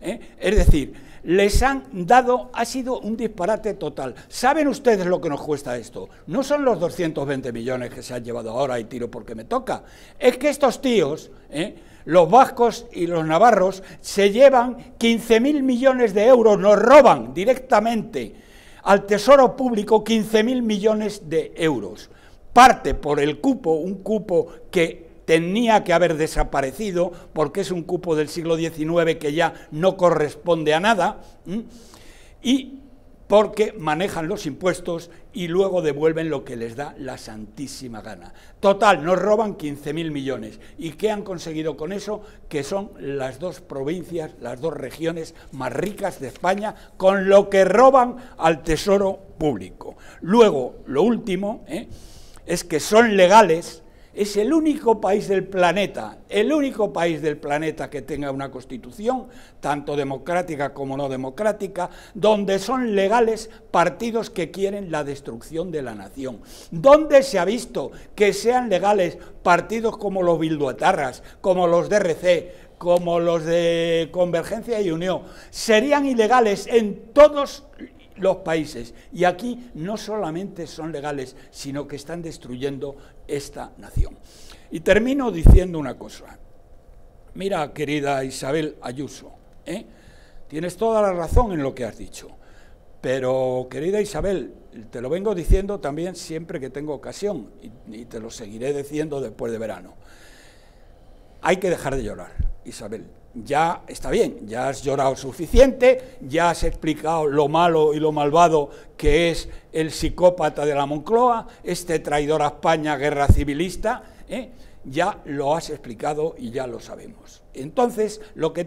¿eh? Es decir, les han dado, ha sido un disparate total. ¿Saben ustedes lo que nos cuesta esto? No son los 220 millones que se han llevado ahora y tiro porque me toca. Es que estos tíos, ¿eh? los vascos y los navarros, se llevan 15.000 millones de euros, nos roban directamente al Tesoro Público 15.000 millones de euros. Parte por el cupo, un cupo que tenía que haber desaparecido porque es un cupo del siglo XIX que ya no corresponde a nada, y porque manejan los impuestos y luego devuelven lo que les da la santísima gana. Total, nos roban 15.000 millones. ¿Y qué han conseguido con eso? Que son las dos provincias, las dos regiones más ricas de España, con lo que roban al tesoro público. Luego, lo último, ¿eh? es que son legales es el único país del planeta, el único país del planeta que tenga una constitución, tanto democrática como no democrática, donde son legales partidos que quieren la destrucción de la nación. Donde se ha visto que sean legales partidos como los Bilduatarras, como los DRC, como los de Convergencia y Unión, serían ilegales en todos los países. Y aquí no solamente son legales, sino que están destruyendo esta nación. Y termino diciendo una cosa. Mira, querida Isabel Ayuso, ¿eh? tienes toda la razón en lo que has dicho. Pero, querida Isabel, te lo vengo diciendo también siempre que tengo ocasión y te lo seguiré diciendo después de verano. Hay que dejar de llorar, Isabel ya está bien, ya has llorado suficiente, ya has explicado lo malo y lo malvado que es el psicópata de la Moncloa, este traidor a España, guerra civilista, ¿eh? ya lo has explicado y ya lo sabemos. Entonces, lo que